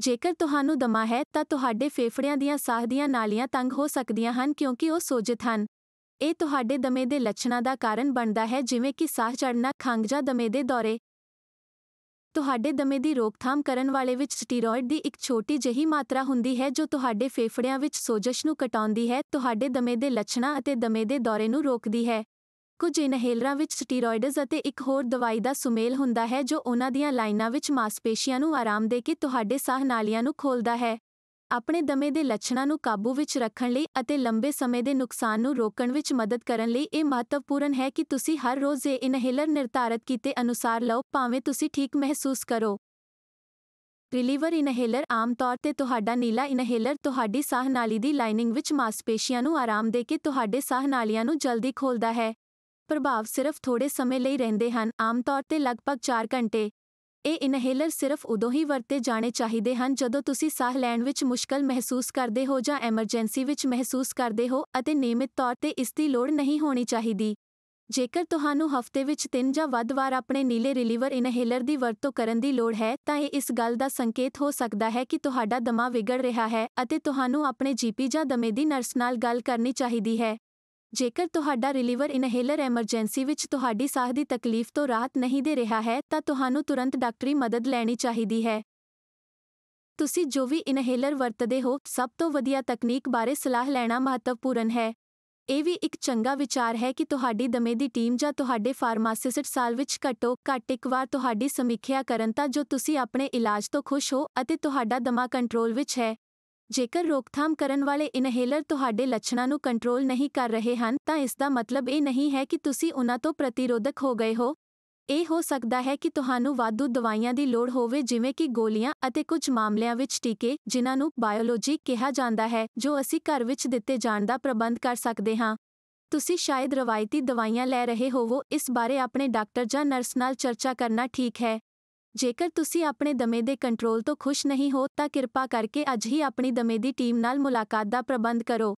ਜੇਕਰ ਤੁਹਾਨੂੰ ਦਮਾ ਹੈ ਤਾਂ ਤੁਹਾਡੇ ਫੇਫੜਿਆਂ ਦੀਆਂ ਸਾਹ ਦੀਆਂ ਨਾਲੀਆਂ ਤੰਗ ਹੋ ਸਕਦੀਆਂ ਹਨ ਕਿਉਂਕਿ ਉਹ ਸੋਜਿਤ ਹਨ ਇਹ ਤੁਹਾਡੇ ਦਮੇ ਦੇ ਲੱਛਣਾਂ ਦਾ ਕਾਰਨ ਬਣਦਾ ਹੈ ਜਿਵੇਂ ਕਿ ਸਾਹ ਚੜਨਾ ਖੰਗ ਜਾਂ ਦਮੇ ਦੇ ਦੌਰੇ ਤੁਹਾਡੇ ਦਮੇ ਦੀ ਰੋਕਥਾਮ ਕਰਨ ਵਾਲੇ ਵਿੱਚ ਸਟੀਰੋਇਡ ਦੀ ਇੱਕ ਛੋਟੀ ਜਹੀ ਮਾਤਰਾ ਹੁੰਦੀ ਹੈ ਜੋ ਤੁਹਾਡੇ ਫੇਫੜਿਆਂ ਵਿੱਚ ਸੋਜਸ਼ ਨੂੰ ਘਟਾਉਂਦੀ ਹੈ ਤੁਹਾਡੇ ਦਮੇ ਦੇ ਲੱਛਣਾਂ ਅਤੇ ਦਮੇ ਦੇ ਦੌਰੇ ਨੂੰ ਰੋਕਦੀ ਹੈ ਕੁਝ ਇਨਹੇਲਰਾਂ ਵਿੱਚ ਸਟੀਰੋਇਡਸ ਅਤੇ ਇੱਕ ਹੋਰ ਦਵਾਈ ਦਾ ਸੁਮੇਲ ਹੁੰਦਾ ਹੈ ਜੋ ਉਹਨਾਂ ਦੀਆਂ ਲਾਈਨਾਂ ਵਿੱਚ ਮਾਸਪੇਸ਼ੀਆਂ ਨੂੰ ਆਰਾਮ ਦੇ ਕੇ ਤੁਹਾਡੇ ਸਾਹ ਨਾਲੀਆਂ ਨੂੰ ਖੋਲਦਾ ਹੈ ਆਪਣੇ ਦਮੇ ਦੇ ਲੱਛਣਾਂ ਨੂੰ ਕਾਬੂ ਵਿੱਚ ਰੱਖਣ ਲਈ ਅਤੇ ਲੰਬੇ ਸਮੇਂ ਦੇ ਨੁਕਸਾਨ ਨੂੰ ਰੋਕਣ ਵਿੱਚ ਮਦਦ ਕਰਨ ਲਈ ਇਹ ਮਹੱਤਵਪੂਰਨ ਹੈ ਕਿ ਤੁਸੀਂ ਹਰ ਰੋਜ਼ ਇਹ ਇਨਹੇਲਰ ਨਿਰਧਾਰਤ ਕੀਤੇ ਅਨੁਸਾਰ ਲਓ ਭਾਵੇਂ ਤੁਸੀਂ ਠੀਕ ਮਹਿਸੂਸ ਕਰੋ ਰਿਲੀਵਰ ਇਨਹੇਲਰ ਆਮ ਤੌਰ ਤੇ ਤੁਹਾਡਾ ਨੀਲਾ ਇਨਹੇਲਰ ਤੁਹਾਡੀ ਸਾਹ ਨਾਲੀ ਦੀ ਲਾਈਨਿੰਗ ਵਿੱਚ ਮਾਸਪੇਸ਼ੀਆਂ ਨੂੰ ਆਰਾਮ ਦੇ ਕੇ ਤੁਹਾਡੇ ਸਾਹ ਨਾਲੀਆਂ ਨੂੰ ਜਲਦੀ ਖੋਲਦਾ ਹੈ ਪ੍ਰਭਾਵ ਸਿਰਫ ਥੋੜੇ ਸਮੇਂ ਲਈ ਰਹਿੰਦੇ ਹਨ ਆਮ ਤੌਰ ਤੇ ਲਗਭਗ 4 ਘੰਟੇ ਇਹ ਇਨਹੇਲਰ ਸਿਰਫ ਉਦੋਂ ਹੀ ਵਰਤੇ ਜਾਣੇ ਚਾਹੀਦੇ ਹਨ ਜਦੋਂ ਤੁਸੀਂ ਸਾਹ ਲੈਣ ਵਿੱਚ ਮੁਸ਼ਕਲ ਮਹਿਸੂਸ ਕਰਦੇ ਹੋ ਜਾਂ ਐਮਰਜੈਂਸੀ ਵਿੱਚ ਮਹਿਸੂਸ ਕਰਦੇ ਹੋ ਅਤੇ ਨਿਯਮਿਤ ਤੌਰ ਤੇ ਇਸ ਦੀ ਲੋੜ ਨਹੀਂ ਹੋਣੀ ਚਾਹੀਦੀ ਜੇਕਰ ਤੁਹਾਨੂੰ ਹਫ਼ਤੇ ਵਿੱਚ ਤਿੰਨ ਜਾਂ ਵੱਧ ਵਾਰ ਆਪਣੇ ਨੀਲੇ ਰਿਲੀਵਰ ਇਨਹੇਲਰ ਦੀ ਵਰਤੋਂ ਕਰਨ ਦੀ ਲੋੜ ਹੈ ਤਾਂ ਇਹ ਇਸ ਗੱਲ ਦਾ ਸੰਕੇਤ ਹੋ ਸਕਦਾ ਹੈ ਕਿ ਤੁਹਾਡਾ ਦਮਾ ਵਿਗੜ ਰਿਹਾ ਹੈ ਅਤੇ ਤੁਹਾਨੂੰ ਆਪਣੇ ਜੀਪੀ ਜਾਂ ਦਮੇ ਦੀ ਨਰਸ ਨਾਲ ਗੱਲ ਕਰਨੀ ਚਾਹੀਦੀ ਹੈ ਜੇਕਰ ਤੁਹਾਡਾ ਰਿਲੀਵਰ ਇਨਹੇਲਰ ਐਮਰਜੈਂਸੀ ਵਿੱਚ ਤੁਹਾਡੀ ਸਾਹ ਦੀ ਤਕਲੀਫ ਤੋਂ ਰਾਹਤ ਨਹੀਂ ਦੇ ਰਿਹਾ ਹੈ ਤਾਂ ਤੁਹਾਨੂੰ ਤੁਰੰਤ ਡਾਕਟਰੀ ਮਦਦ ਲੈਣੀ ਚਾਹੀਦੀ ਹੈ ਤੁਸੀਂ ਜੋ ਵੀ ਇਨਹੇਲਰ ਵਰਤਦੇ ਹੋ ਸਭ ਤੋਂ ਵਧੀਆ ਤਕਨੀਕ ਬਾਰੇ ਸਲਾਹ ਲੈਣਾ ਮਹੱਤਵਪੂਰਨ ਹੈ ਇਹ ਵੀ ਇੱਕ ਚੰਗਾ ਵਿਚਾਰ ਹੈ ਕਿ ਤੁਹਾਡੀ ਦਮੇ ਦੀ ਟੀਮ ਜਾਂ ਤੁਹਾਡੇ ਫਾਰਮਾਸਿਸਟ ਸਾਲ ਵਿੱਚ ਘੱਟੋ ਘੱਟ ਇੱਕ ਵਾਰ ਤੁਹਾਡੀ ਸਮੀਖਿਆ ਕਰਨ ਤਾਂ ਜੋ ਤੁਸੀਂ ਆਪਣੇ ਇਲਾਜ ਤੋਂ ਖੁਸ਼ ਹੋ ਅਤੇ ਤੁਹਾਡਾ ਦਮਾ ਕੰਟਰੋਲ ਵਿੱਚ ਹੈ ਜੇਕਰ ਰੋਕਥਾਮ ਕਰਨ ਵਾਲੇ ਇਨਹੇਲਰ ਤੁਹਾਡੇ ਲੱਛਣਾਂ ਨੂੰ ਕੰਟਰੋਲ ਨਹੀਂ ਕਰ ਰਹੇ ਹਨ ਤਾਂ ਇਸ ਦਾ ਮਤਲਬ ਇਹ ਨਹੀਂ ਹੈ ਕਿ ਤੁਸੀਂ ਉਹਨਾਂ ਤੋਂ ਪ੍ਰਤੀਰੋਧਕ ਹੋ ਗਏ ਹੋ ਇਹ ਹੋ ਸਕਦਾ ਹੈ ਕਿ ਤੁਹਾਨੂੰ ਵਾਧੂ ਦਵਾਈਆਂ ਦੀ ਲੋੜ ਹੋਵੇ ਜਿਵੇਂ ਕਿ ਗੋਲੀਆਂ ਅਤੇ ਕੁਝ ਮਾਮਲਿਆਂ ਵਿੱਚ ਟੀਕੇ ਜਿਨ੍ਹਾਂ ਨੂੰ ਬਾਇਓਲੋਜੀ ਕਿਹਾ ਜਾਂਦਾ ਹੈ ਜੋ ਅਸੀਂ ਘਰ ਵਿੱਚ ਦਿੱਤੇ ਜਾਣ ਦਾ ਪ੍ਰਬੰਧ ਕਰ ਸਕਦੇ ਹਾਂ ਤੁਸੀਂ ਸ਼ਾਇਦ ਰਵਾਇਤੀ ਦਵਾਈਆਂ ਲੈ ਰਹੇ ਹੋਵੋ ਇਸ ਬਾਰੇ ਆਪਣੇ ਡਾਕਟਰ ਜਾਂ ਨਰਸ ਨਾਲ ਚਰਚਾ ਕਰਨਾ ਠੀਕ ਹੈ ਜੇਕਰ ਤੁਸੀਂ ਆਪਣੇ ਦਮੇ ਦੇ ਕੰਟਰੋਲ ਤੋਂ ਖੁਸ਼ ਨਹੀਂ ਹੋ ਤਾਂ ਕਿਰਪਾ ਕਰਕੇ ਅੱਜ ਹੀ ਆਪਣੀ ਦਮੇ ਦੀ ਟੀਮ ਨਾਲ ਮੁਲਾਕਾਤ ਦਾ ਪ੍ਰਬੰਧ ਕਰੋ